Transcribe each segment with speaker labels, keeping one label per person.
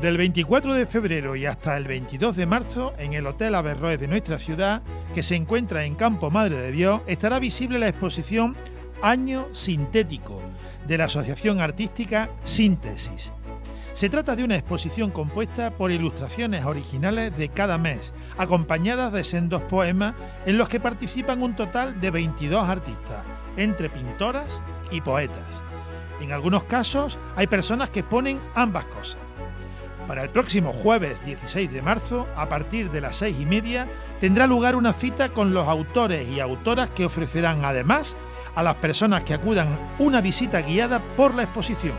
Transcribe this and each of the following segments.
Speaker 1: Del 24 de febrero y hasta el 22 de marzo, en el Hotel Averroes de nuestra ciudad, que se encuentra en Campo Madre de Dios, estará visible la exposición Año Sintético de la Asociación Artística Síntesis. Se trata de una exposición compuesta por ilustraciones originales de cada mes, acompañadas de sendos poemas en los que participan un total de 22 artistas, entre pintoras y poetas. En algunos casos hay personas que ponen ambas cosas. Para el próximo jueves 16 de marzo, a partir de las seis y media, tendrá lugar una cita con los autores y autoras que ofrecerán además a las personas que acudan una visita guiada por la exposición.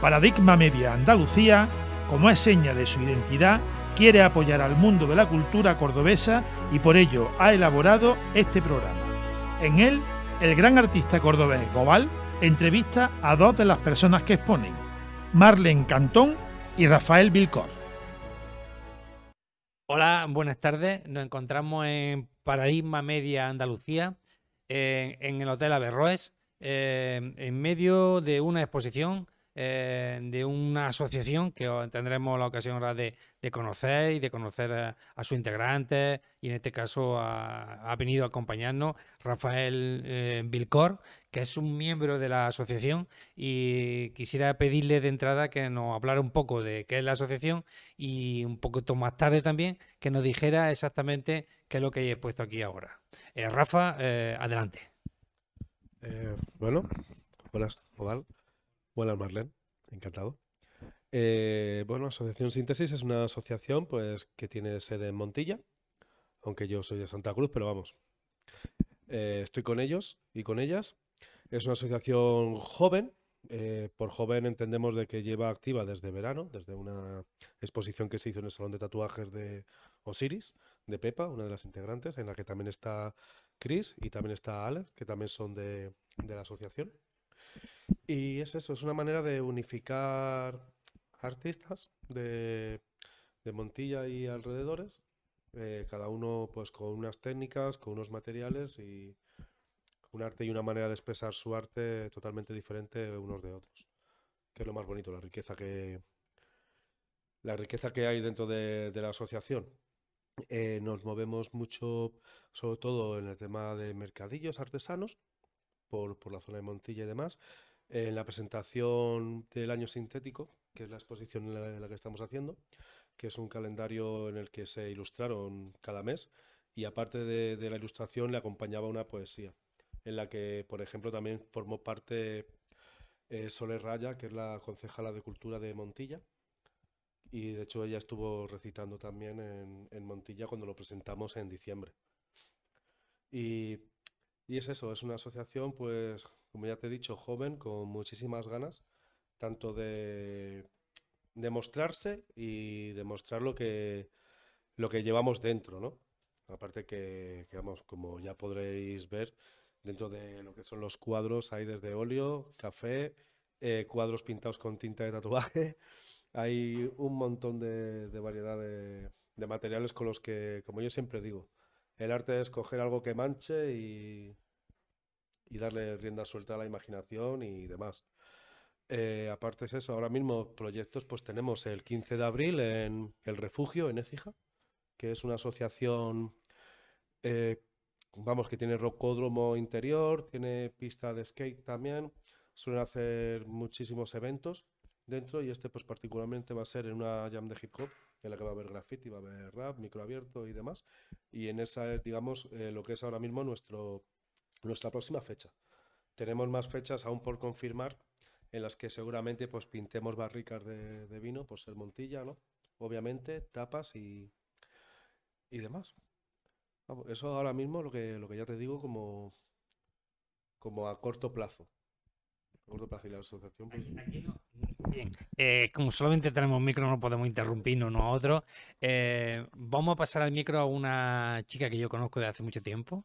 Speaker 1: Paradigma Media Andalucía, como es seña de su identidad, quiere apoyar al mundo de la cultura cordobesa y por ello ha elaborado este programa. En él, el gran artista cordobés Gobal entrevista a dos de las personas que exponen, Marlene Cantón y Rafael Vilcor.
Speaker 2: Hola, buenas tardes. Nos encontramos en Paradigma Media Andalucía, eh, en el Hotel Averroes, eh, en medio de una exposición eh, de una asociación que tendremos la ocasión ahora de, conocer y de conocer a, sus integrantes y en este caso ha venido a acompañarnos Rafael eh, Vilcor, que es un miembro de la asociación y quisiera pedirle de entrada que nos hablara un poco de qué es la asociación y un poquito más tarde también que nos dijera exactamente qué es lo que he puesto aquí ahora. Eh, Rafa, adelante. bueno,
Speaker 3: buenas, Buenas, Marlene. Encantado.
Speaker 2: Eh,
Speaker 3: bueno, Asociación Síntesis es una asociación pues, que tiene sede en Montilla, aunque yo soy de Santa Cruz, pero vamos. Eh, estoy con ellos y con ellas. Es una asociación joven. Eh, por joven entendemos de que lleva activa desde verano, desde una exposición que se hizo en el Salón de Tatuajes de Osiris, de Pepa, una de las integrantes, en la que también está Chris y también está Alex, que también son de, de la asociación. Y es eso, es una manera de unificar artistas de, de Montilla y alrededores, eh, cada uno pues con unas técnicas, con unos materiales y un arte y una manera de expresar su arte totalmente diferente unos de otros. Que es lo más bonito, la riqueza que, la riqueza que hay dentro de, de la asociación. Eh, nos movemos mucho, sobre todo en el tema de mercadillos artesanos, por, por la zona de Montilla y demás, en la presentación del año sintético, que es la exposición en la, que estamos haciendo, que es un calendario en el que se ilustraron cada mes y aparte de, la ilustración le acompañaba una poesía, en la que, por ejemplo, también formó parte eh, Soler Raya, que es la concejala de cultura de Montilla, y de hecho ella estuvo recitando también en, en Montilla cuando lo presentamos en diciembre. Y y es eso, es una asociación, pues, como ya te he dicho, joven, con muchísimas ganas, tanto de demostrarse y demostrar lo que, lo que llevamos dentro, ¿no? Aparte que, vamos, como ya podréis ver, dentro de lo que son los cuadros hay desde óleo, café, eh, cuadros pintados con tinta de tatuaje, hay un montón de, variedad de materiales con los que, como yo siempre digo, el arte es coger algo que manche y, darle rienda suelta a la imaginación y demás. Eh, aparte es eso, ahora mismo proyectos, pues tenemos el 15 de abril en El Refugio, en Écija, que es una asociación, eh, vamos, que tiene rocódromo interior, tiene pista de skate también, suelen hacer muchísimos eventos dentro y este pues particularmente va a ser en una jam de hip hop en la que va a haber graffiti, va a haber rap, abierto y demás. Y en esa es, digamos, eh, lo que es ahora mismo nuestro, nuestra próxima fecha. Tenemos más fechas aún por confirmar, en las que seguramente pues pintemos barricas de, vino, por ser Montilla, ¿no? Obviamente, tapas y, demás. Eso ahora mismo lo que, lo que ya te digo como, como a corto plazo. A corto plazo y la asociación. Pues
Speaker 2: Bien, eh, como solamente tenemos micro, no podemos interrumpirnos uno a otro eh, vamos a pasar al micro a una chica que yo conozco de hace mucho tiempo,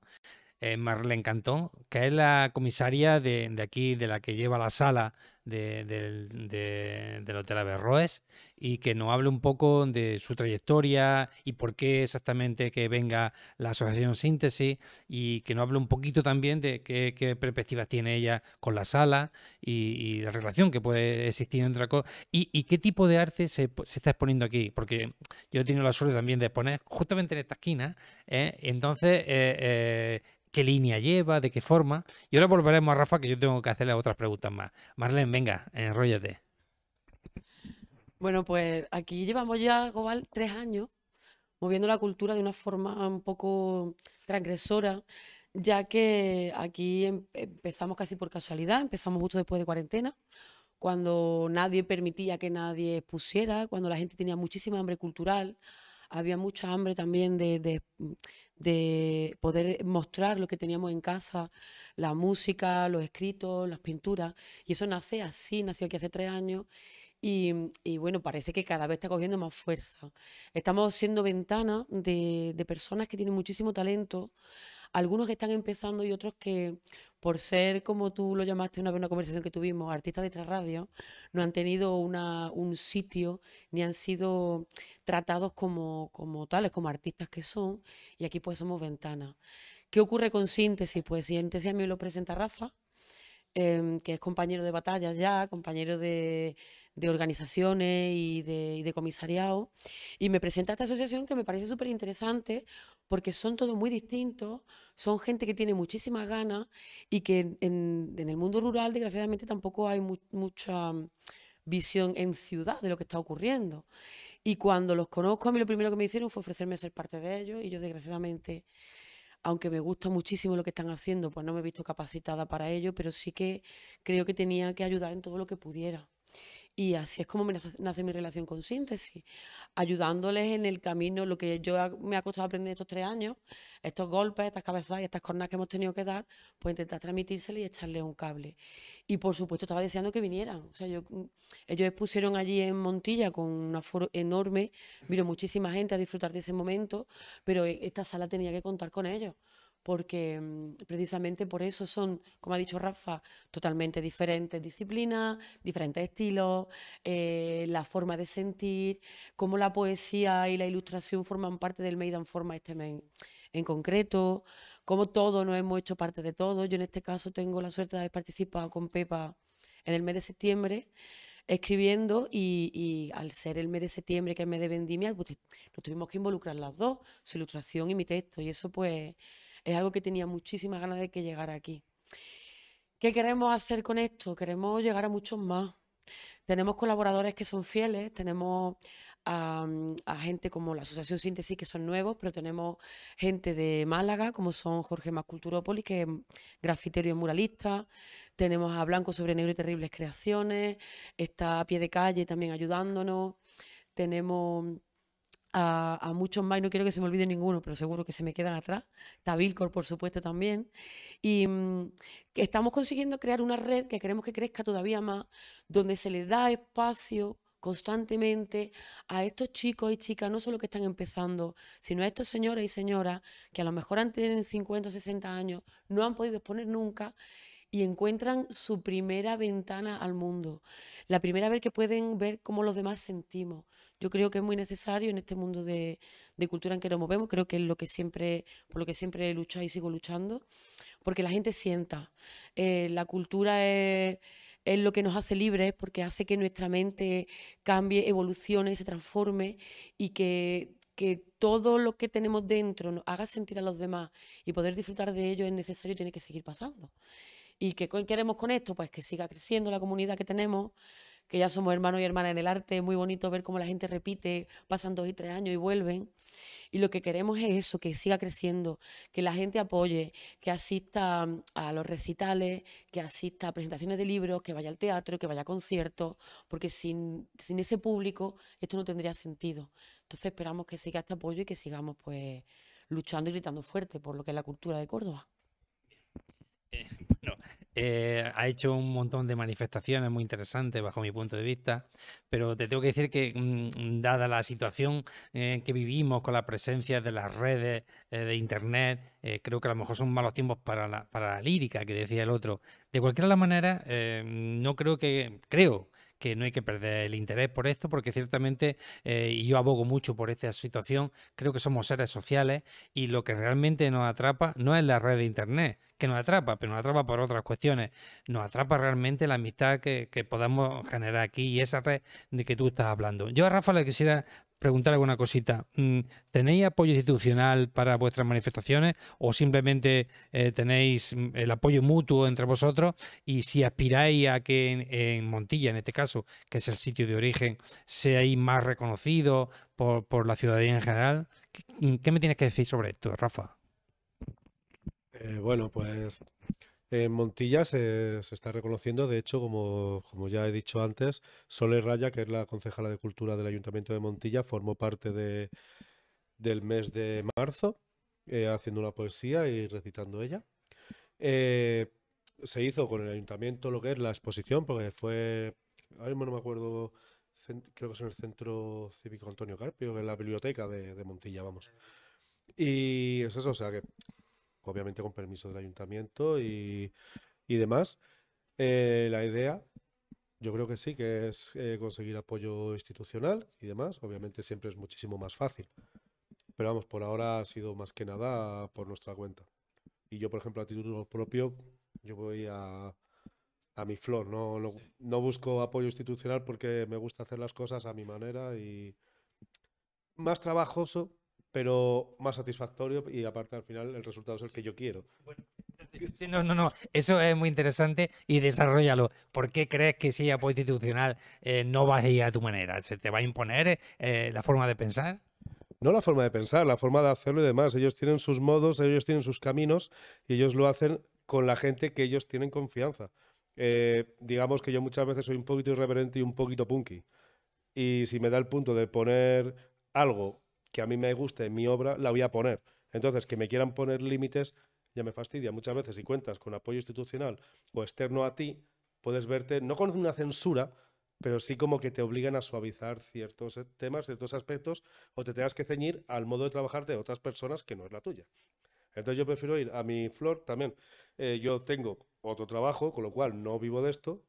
Speaker 2: eh, Marlene Cantón, que es la comisaria de aquí, de la que lleva la sala del, de, del Hotel Averroes y que nos hable un poco de su trayectoria y por qué exactamente que venga la Asociación Síntesis y que nos hable un poquito también de qué, qué perspectivas tiene ella con la sala y, la relación que puede existir entre la y, qué tipo de arte se, está exponiendo aquí, porque yo he tenido la suerte también de exponer justamente en esta esquina, ¿eh? entonces... Eh, eh, qué línea lleva, de qué forma. Y ahora volveremos a Rafa, que yo tengo que hacerle otras preguntas más. Marlene, Venga, enróllate.
Speaker 4: Bueno, pues aquí llevamos ya, Gobal, tres años moviendo la cultura de una forma un poco transgresora, ya que aquí em, empezamos casi por casualidad, empezamos justo después de cuarentena, cuando nadie permitía que nadie expusiera, cuando la gente tenía muchísima hambre cultural, había mucha hambre también de, poder mostrar lo que teníamos en casa, la música, los escritos, las pinturas. Y eso nace así, nació aquí hace tres años. Y, y bueno, parece que cada vez está cogiendo más fuerza. Estamos siendo ventana de, de personas que tienen muchísimo talento, algunos que están empezando y otros que, por ser, como tú lo llamaste una vez, en una conversación que tuvimos, artistas de Trasradio, radio, no han tenido un sitio ni han sido tratados como, tales, como artistas que son, y aquí pues somos ventanas. ¿Qué ocurre con Síntesis? Pues Síntesis a mí lo presenta Rafa, em, que es compañero de batalla ya, compañero de, de organizaciones y de, comisariados, Y me presenta esta asociación que me parece súper interesante porque son todos muy distintos, son gente que tiene muchísimas ganas y que en, el mundo rural, desgraciadamente, tampoco hay mucha mm, visión en ciudad de lo que está ocurriendo. Y cuando los conozco, a mí lo primero que me hicieron fue ofrecerme a ser parte de ellos y yo, desgraciadamente, aunque me gusta muchísimo lo que están haciendo, pues no me he visto capacitada para ello, pero sí que creo que tenía que ayudar en todo lo que pudiera. Y así es como nace, mi relación con síntesis, ayudándoles en el camino, lo que yo me ha costado aprender estos tres años, estos golpes, estas cabezas y estas cornas que hemos tenido que dar, pues intentar transmitírseles y echarles un cable. Y por supuesto estaba deseando que vinieran. O sea, mm, ellos expusieron allí en Montilla con una aforo enorme, vino muchísima gente a disfrutar de ese momento, pero e, esta sala tenía que contar con ellos porque mm, precisamente por eso son, como ha dicho Rafa, totalmente diferentes disciplinas, diferentes estilos, eh, la forma de sentir, cómo la poesía y la ilustración forman parte del Maidan Forma este en, en concreto, cómo todos nos hemos hecho parte de todo. Yo en este caso tengo la suerte de haber participado con Pepa en el mes de septiembre escribiendo y, al ser el mes de septiembre, que es el mes de vendimia, pues, nos tuvimos que involucrar las dos, su ilustración y mi texto. Y eso pues es algo que tenía muchísimas ganas de que llegara aquí. ¿Qué queremos hacer con esto? Queremos llegar a muchos más. Tenemos colaboradores que son fieles, tenemos a, gente como la Asociación Síntesis, que son nuevos, pero tenemos gente de Málaga, como son Jorge Masculturopoli, que es grafitero y muralista. Tenemos a Blanco sobre Negro y Terribles Creaciones. Está a pie de calle también ayudándonos. Tenemos a, muchos más, no quiero que se me olvide ninguno, pero seguro que se me quedan atrás. Tabilcor, por supuesto, también. Y mm, que estamos consiguiendo crear una red que queremos que crezca todavía más, donde se le da espacio constantemente a estos chicos y chicas, no solo que están empezando, sino a estos señores y señoras que a lo mejor han tenido 50 o 60 años, no han podido exponer nunca y encuentran su primera ventana al mundo, la primera vez que pueden ver cómo los demás sentimos. Yo creo que es muy necesario en este mundo de, cultura en que nos movemos, creo que es lo que siempre, por lo que siempre he luchado y sigo luchando, porque la gente sienta. Eh, la cultura es, lo que nos hace libres, porque hace que nuestra mente cambie, evolucione, se transforme y que que todo lo que tenemos dentro nos haga sentir a los demás y poder disfrutar de ello es necesario y tiene que seguir pasando. ¿Y qué queremos con esto? Pues que siga creciendo la comunidad que tenemos, que ya somos hermanos y hermanas en el arte, es muy bonito ver cómo la gente repite, pasan dos y tres años y vuelven. Y lo que queremos es eso, que siga creciendo, que la gente apoye, que asista mm, a los recitales, que asista a presentaciones de libros, que vaya al teatro, que vaya a conciertos, porque sin, sin ese público esto no tendría sentido. Entonces esperamos que siga este apoyo y que sigamos pues luchando y gritando fuerte por lo que es la cultura de Córdoba.
Speaker 2: Eh, bueno, eh, ha hecho un montón de manifestaciones muy interesantes bajo mi punto de vista, pero te tengo que decir que mm, dada la situación eh, que vivimos con la presencia de las redes de Internet, creo que a lo mejor son malos tiempos para la, para la lírica que decía el otro. De cualquier manera, no creo que, creo que no hay que perder el interés por esto, porque ciertamente, eh, y yo abogo mucho por esta situación, creo que somos seres sociales y lo que realmente nos atrapa no es la red de Internet, que nos atrapa, pero nos atrapa por otras cuestiones, nos atrapa realmente la amistad que, que podamos generar aquí y esa red de que tú estás hablando. Yo a Rafa le quisiera preguntar alguna cosita. Mm, ¿Tenéis apoyo institucional para vuestras manifestaciones o simplemente eh, tenéis mm, el apoyo mutuo entre vosotros? Y si aspiráis a que en, Montilla, en este caso, que es el sitio de origen, seáis más reconocido por, la ciudadanía en general, mm, ¿qué, me tienes que decir sobre esto, Rafa?
Speaker 3: Eh, bueno, pues en Montilla se, está reconociendo, de hecho, como, ya he dicho antes, Soler Raya, que es la concejala de cultura del Ayuntamiento de Montilla, formó parte de, del mes de marzo eh, haciendo una poesía y recitando ella. Eh, se hizo con el Ayuntamiento lo que es la exposición, porque fue, ahora mismo no me acuerdo, creo que es en el Centro Cívico Antonio Carpio, en la biblioteca de, de Montilla, vamos. Y es eso, o sea que obviamente con permiso del ayuntamiento y, demás. Eh, la idea, yo creo que sí, que es eh, conseguir apoyo institucional y demás. Obviamente siempre es muchísimo más fácil. Pero vamos, por ahora ha sido más que nada por nuestra cuenta. Y yo, por ejemplo, a título propio, yo voy a, mi flor. no, no busco apoyo institucional porque me gusta hacer las cosas a mi manera y más trabajoso, pero más satisfactorio y aparte al final el resultado es el que yo quiero.
Speaker 2: Sí, no, no, eso es muy interesante y desarrollalo. ¿Por qué crees que si apoyo institucional eh, no vas a ir a tu manera? ¿Se te va a imponer eh, la forma de pensar?
Speaker 3: no la forma de pensar, la forma de hacerlo y demás. Ellos tienen sus modos, ellos tienen sus caminos y ellos lo hacen con la gente que ellos tienen confianza. Eh, digamos que yo muchas veces soy un poquito irreverente y un poquito punky. Y si me da el punto de poner algo que a mí me guste mi obra, la voy a poner. Entonces, que me quieran poner límites ya me fastidia. Muchas veces, si cuentas con apoyo institucional o externo a ti, puedes verte, no con una censura, pero sí como que te obligan a suavizar ciertos eh, temas, ciertos aspectos, o te tengas que ceñir al modo de trabajar de otras personas que no es la tuya. Entonces yo prefiero ir a mi flor también. Eh, yo tengo otro trabajo, con lo cual no vivo de esto,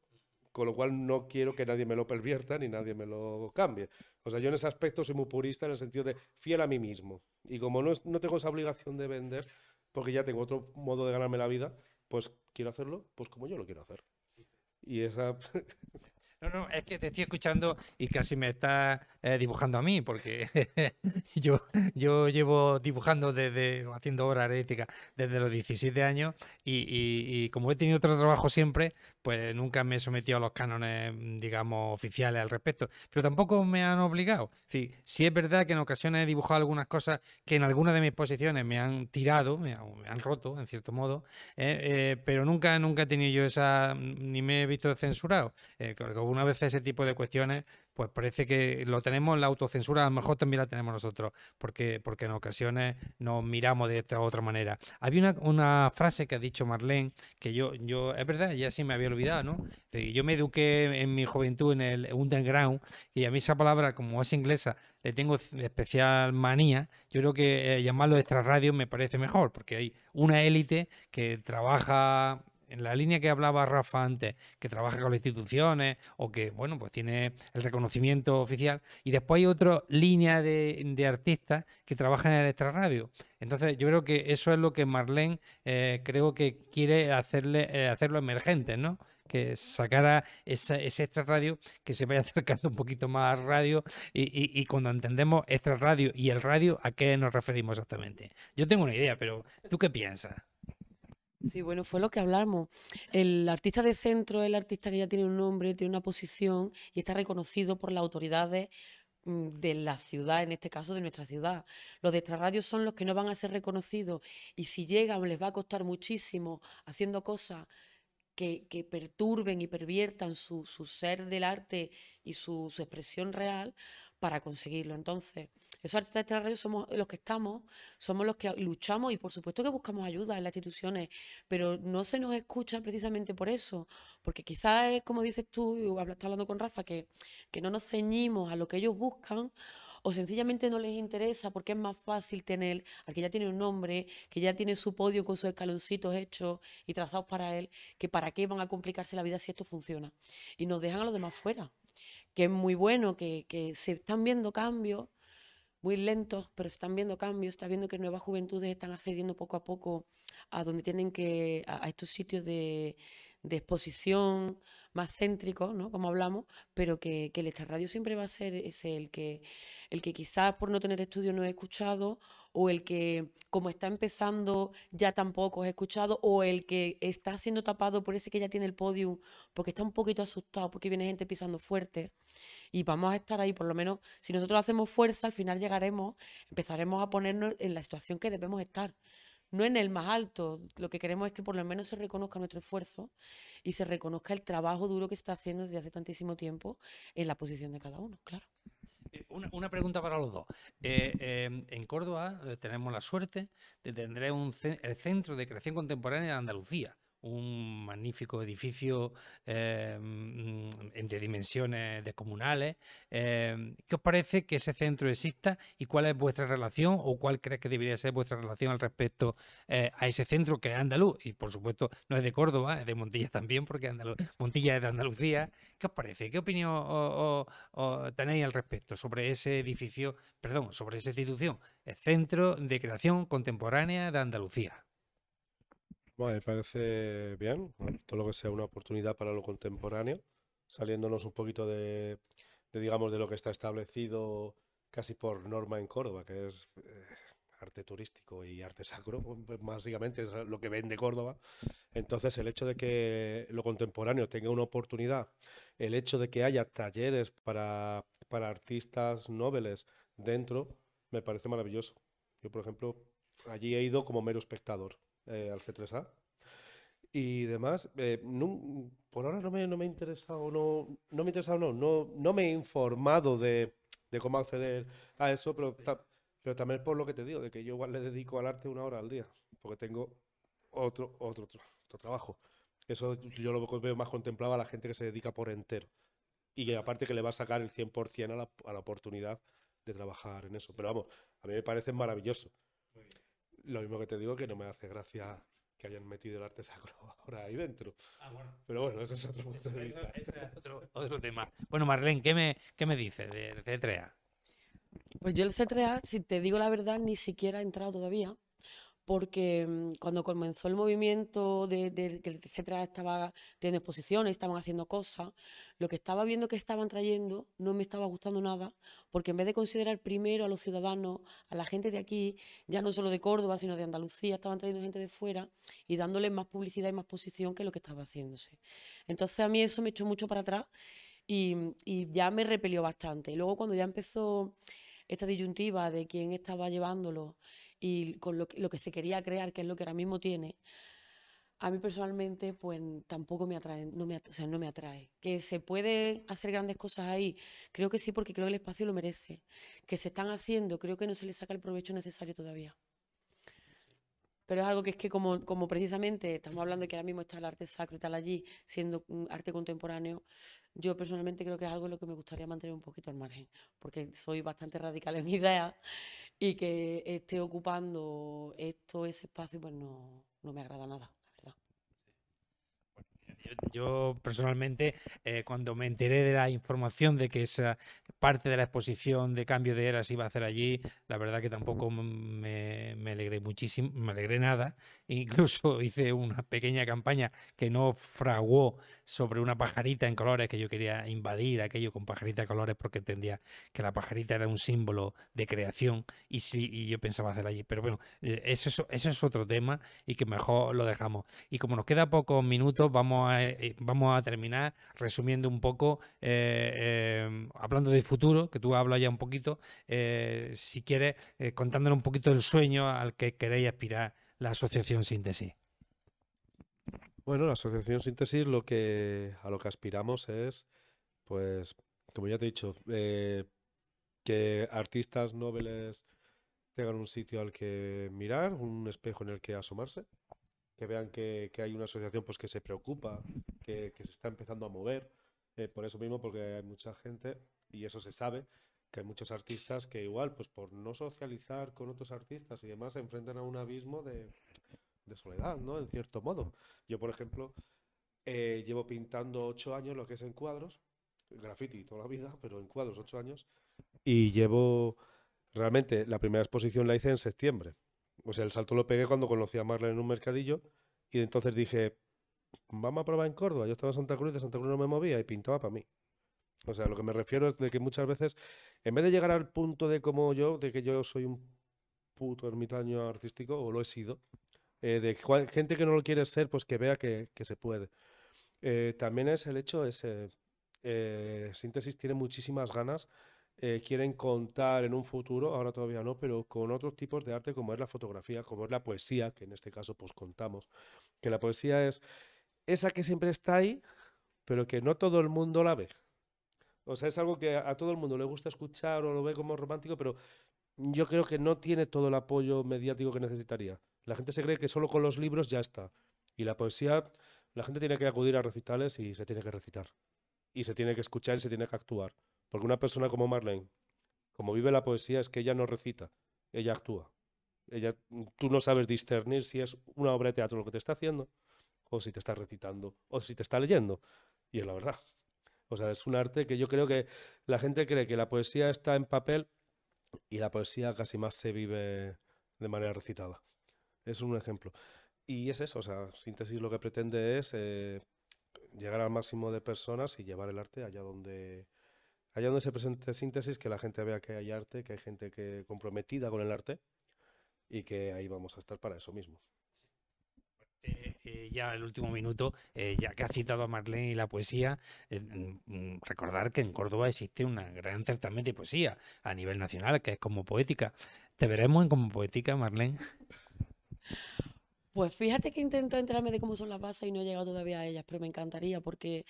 Speaker 3: con lo cual no quiero que nadie me lo pervierta ni nadie me lo cambie. O sea, yo en ese aspecto soy muy purista en el sentido de fiel a mí mismo. Y como no, no tengo esa obligación de vender, porque ya tengo otro modo de ganarme la vida, pues quiero hacerlo pues como yo lo quiero hacer.
Speaker 2: Y esa... No, no, es que te estoy escuchando y casi me estás eh, dibujando a mí, porque yo, yo llevo dibujando desde, haciendo obra ética desde los 17 años y, como he tenido otro trabajo siempre, pues nunca me he sometido a los cánones, digamos, oficiales al respecto. Pero tampoco me han obligado. Sí, sí es verdad que en ocasiones he dibujado algunas cosas que en alguna de mis posiciones me han tirado, me han, roto, en cierto modo, eh, eh, pero nunca, nunca he tenido yo esa, ni me he visto censurado. Una vez ese tipo de cuestiones, pues parece que lo tenemos, la autocensura a lo mejor también la tenemos nosotros, porque, porque en ocasiones nos miramos de esta u otra manera. Había una, frase que ha dicho Marlene, que yo, yo, es verdad, ya sí me había olvidado, ¿no? Yo me eduqué en mi juventud en el underground y a mí esa palabra, como es inglesa, le tengo especial manía. Yo creo que eh, llamarlo radio me parece mejor, porque hay una élite que trabaja en la línea que hablaba Rafa antes, que trabaja con las instituciones o que, bueno, pues tiene el reconocimiento oficial. Y después hay otra línea de, artistas que trabajan en el extrarradio. Entonces, yo creo que eso es lo que Marlene eh, creo que quiere hacerle, eh, hacerlo emergente, ¿no? Que sacara ese extrarradio, que se vaya acercando un poquito más al radio. Y, y cuando entendemos extrarradio y el radio, ¿a qué nos referimos exactamente? Yo tengo una idea, pero ¿tú qué piensas?
Speaker 4: Sí, bueno, fue lo que hablamos. El artista de centro es el artista que ya tiene un nombre, tiene una posición y está reconocido por las autoridades mm, de la ciudad, en este caso de nuestra ciudad. Los de extrarradios son los que no van a ser reconocidos y si llegan les va a costar muchísimo haciendo cosas que, perturben y perviertan su, ser del arte y su, su expresión real, para conseguirlo. Entonces, esos artistas de somos los que estamos, somos los que luchamos y por supuesto que buscamos ayuda en las instituciones, pero no se nos escucha precisamente por eso, porque quizás es como dices tú, estás hablando con Rafa, que, que no nos ceñimos a lo que ellos buscan o sencillamente no les interesa porque es más fácil tener al que ya tiene un nombre, que ya tiene su podio con sus escaloncitos hechos y trazados para él, que para qué van a complicarse la vida si esto funciona. Y nos dejan a los demás fuera que es muy bueno, que, que se están viendo cambios, muy lentos, pero se están viendo cambios, está viendo que nuevas juventudes están accediendo poco a poco a donde tienen que, a estos sitios de, de exposición, más céntrico, ¿no? Como hablamos, pero que, el extrarradio siempre va a ser ese, el que, el que quizás por no tener estudio no he escuchado, o el que como está empezando ya tampoco es escuchado, o el que está siendo tapado por ese que ya tiene el podio porque está un poquito asustado, porque viene gente pisando fuerte. Y vamos a estar ahí, por lo menos, si nosotros hacemos fuerza, al final llegaremos, empezaremos a ponernos en la situación que debemos estar no en el más alto. Lo que queremos es que por lo menos se reconozca nuestro esfuerzo y se reconozca el trabajo duro que se está haciendo desde hace tantísimo tiempo en la posición de cada uno, claro.
Speaker 1: Eh,
Speaker 2: una, pregunta para los dos. Eh, em, en Córdoba eh, tenemos la suerte de tener el Centro de Creación Contemporánea de Andalucía, un magnífico edificio eh, mm, mm, entre de dimensiones descomunales. Eh, ¿Qué os parece que ese centro exista y cuál es vuestra relación o cuál crees que debería ser vuestra relación al respecto eh, a ese centro que es andaluz? Y por supuesto no es de Córdoba, es de Montilla también porque Montilla es de Andalucía. ¿Qué os parece? ¿Qué opinión tenéis al respecto sobre ese edificio, perdón, sobre esa institución, el Centro de Creación Contemporánea de Andalucía?
Speaker 3: me parece bien, todo lo que sea una oportunidad para lo contemporáneo, saliéndonos un poquito de, digamos, de lo que está establecido casi por norma en Córdoba, que es eh, arte turístico y arte sacro, pues, básicamente es lo que vende Córdoba. Entonces, el hecho de que lo contemporáneo tenga una oportunidad, el hecho de que haya talleres para, para artistas nobles dentro, me parece maravilloso. Yo, por ejemplo, allí he ido como mero espectador. Eh, al C3A y demás. Eh, por ahora no me, no interesado, no, me ha no, no, me he informado de, cómo acceder a eso, pero, pero también por lo que te digo, de que yo igual le dedico al arte una hora al día, porque tengo otro, otro, trabajo. Eso yo lo veo más contemplado a la gente que se dedica por entero. Y que aparte que le va a sacar el 100% a la, a la oportunidad de trabajar en eso. Pero vamos, a mí me parece maravilloso. Muy lo mismo que te digo que no me hace gracia que hayan metido el arte sacro ahora ahí dentro. Ah, Pero bueno, ese es otro
Speaker 2: punto de vista. Ese es otro, otro, tema. Bueno, Marlene, ¿qué me, qué me dices del C3A?
Speaker 4: Pues yo el C3A, si te digo la verdad, ni siquiera he entrado todavía porque mm, cuando comenzó el movimiento de, que etcétera estaba teniendo exposiciones, estaban haciendo cosas, lo que estaba viendo que estaban trayendo no me estaba gustando nada, porque en vez de considerar primero a los ciudadanos, a la gente de aquí, ya no solo de Córdoba, sino de Andalucía, estaban trayendo gente de fuera y dándoles más publicidad y más posición que lo que estaba haciéndose. Entonces a mí eso me echó mucho para atrás y, mm, y ya me repelió bastante. Y luego cuando ya empezó esta disyuntiva de quién estaba llevándolo, y con lo que, lo que se quería crear, que es lo que ahora mismo tiene, a mí personalmente pues tampoco me atrae, no me, o sea, no me atrae. Que se puede hacer grandes cosas ahí, creo que sí, porque creo que el espacio lo merece. Que se están haciendo, creo que no se le saca el provecho necesario todavía pero es algo que es que como, como precisamente estamos hablando de que ahora mismo está el arte sacro y tal allí, siendo un arte contemporáneo, yo personalmente creo que es algo en lo que me gustaría mantener un poquito al margen, porque soy bastante radical en mi idea y que esté ocupando esto, ese espacio, pues no, no me agrada nada
Speaker 2: yo personalmente, eh, cuando me enteré de la información de que esa parte de la exposición de cambio de eras iba a hacer allí, la verdad que tampoco me, alegré muchísimo, me alegré nada. Incluso hice una pequeña campaña que no fraguó sobre una pajarita en colores que yo quería invadir aquello con pajarita de colores porque entendía que la pajarita era un símbolo de creación y sí, y yo pensaba hacer allí. Pero bueno, eh, eso, eso, eso es otro tema y que mejor lo dejamos. Y como nos queda pocos minutos, vamos a eh, eh, vamos a terminar resumiendo un poco, eh, hablando de futuro, que tú hablas ya un poquito, si quieres, contándole un poquito el sueño al que queréis aspirar la Asociación Síntesis.
Speaker 3: Bueno, la Asociación Síntesis lo que, a lo que aspiramos es, pues, como ya te he dicho, que artistas nobles tengan un sitio al que mirar, un espejo en el que asomarse que vean que, hay una asociación pues, que se preocupa, que, se está empezando a mover, eh, por eso mismo, porque hay mucha gente, y eso se sabe, que hay muchos artistas que igual, pues por no socializar con otros artistas y demás, se enfrentan a un abismo de, soledad, ¿no? En cierto modo. Yo, por ejemplo, eh, llevo pintando ocho años lo que es en cuadros, graffiti toda la vida, pero en cuadros ocho años, y llevo, realmente, la primera exposición la hice en septiembre o sea, el salto lo pegué cuando conocí a Marla en un mercadillo y entonces dije, vamos a probar en Córdoba. Yo estaba en Santa Cruz, de Santa Cruz no me movía y pintaba para mí. O sea, lo que me refiero es de que muchas veces, en vez de llegar al punto de como yo, de que yo soy un puto ermitaño artístico, o lo he sido, eh, de gente que no lo quiere ser, pues que vea que, se puede. Eh, también es el hecho, ese, eh, Síntesis tiene muchísimas ganas eh, quieren contar en un futuro, ahora todavía no, pero con otros tipos de arte como es la fotografía, como es la poesía, que en este caso pues contamos, que la poesía es esa que siempre está ahí, pero que no todo el mundo la ve. O sea, es algo que a todo el mundo le gusta escuchar o lo ve como romántico, pero yo creo que no tiene todo el apoyo mediático que necesitaría. La gente se cree que solo con los libros ya está. Y la poesía, la gente tiene que acudir a recitales y se tiene que recitar. Y se tiene que escuchar y se tiene que actuar. Porque una persona como Marlene, como vive la poesía, es que ella no recita, ella actúa. Ella, mm, tú no sabes discernir si es una obra de teatro lo que te está haciendo, o si te está recitando, o si te está leyendo. Y es la verdad. O sea, es un arte que yo creo que la gente cree que la poesía está en papel y la poesía casi más se vive de manera recitada. Es un ejemplo. Y es eso, o sea, síntesis lo que pretende es eh, llegar al máximo de personas y llevar el arte allá donde, allá donde se presente síntesis, que la gente vea que hay arte, que hay gente que comprometida con el arte y que ahí vamos a estar para eso mismo.
Speaker 2: Eh, ya el último minuto, eh, ya que ha citado a Marlene y la poesía, eh, mm, mm, recordar que en Córdoba existe una gran certamen de poesía a nivel nacional, que es como poética. ¿Te veremos en como poética, Marlene?
Speaker 4: Pues fíjate que he intentado enterarme de cómo son las bases y no he llegado todavía a ellas, pero me encantaría porque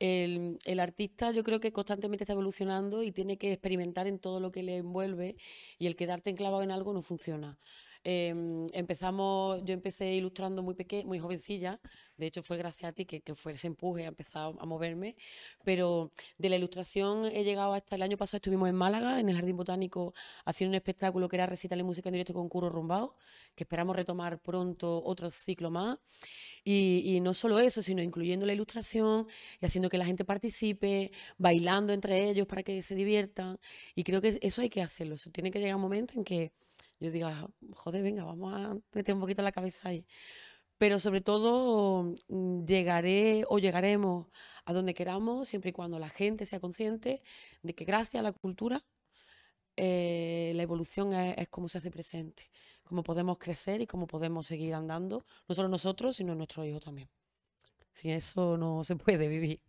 Speaker 4: el, el, artista yo creo que constantemente está evolucionando y tiene que experimentar en todo lo que le envuelve y el quedarte enclavado en algo no funciona. Em, empezamos, yo empecé ilustrando muy muy jovencilla, de hecho fue gracias a ti que, que fue ese empuje, a empezar a moverme, pero de la ilustración he llegado hasta el año pasado, estuvimos en Málaga, en el Jardín Botánico, haciendo un espectáculo que era recital de música en directo con Curro Rumbao, que esperamos retomar pronto otro ciclo más, y, no solo eso, sino incluyendo la ilustración y haciendo que la gente participe, bailando entre ellos para que se diviertan, y creo que eso hay que hacerlo, tiene que llegar un momento en que yo diga, ah, joder, venga, vamos a meter un poquito la cabeza ahí. Pero sobre todo mm, llegaré o llegaremos a donde queramos siempre y cuando la gente sea consciente de que gracias a la cultura eh, la evolución es, como se hace presente, cómo podemos crecer y cómo podemos seguir andando, no solo nosotros, sino nuestros hijos también. Sin eso no se puede vivir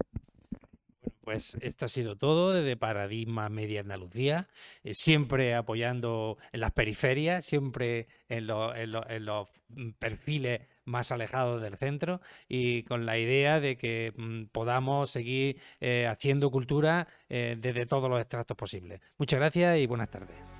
Speaker 2: pues esto ha sido todo desde Paradigma Media Andalucía, eh, siempre apoyando en las periferias, siempre en, los mm, perfiles más alejados del centro y con la idea de que mm, podamos seguir eh, haciendo cultura eh, desde todos los extractos posibles. Muchas gracias y buenas tardes.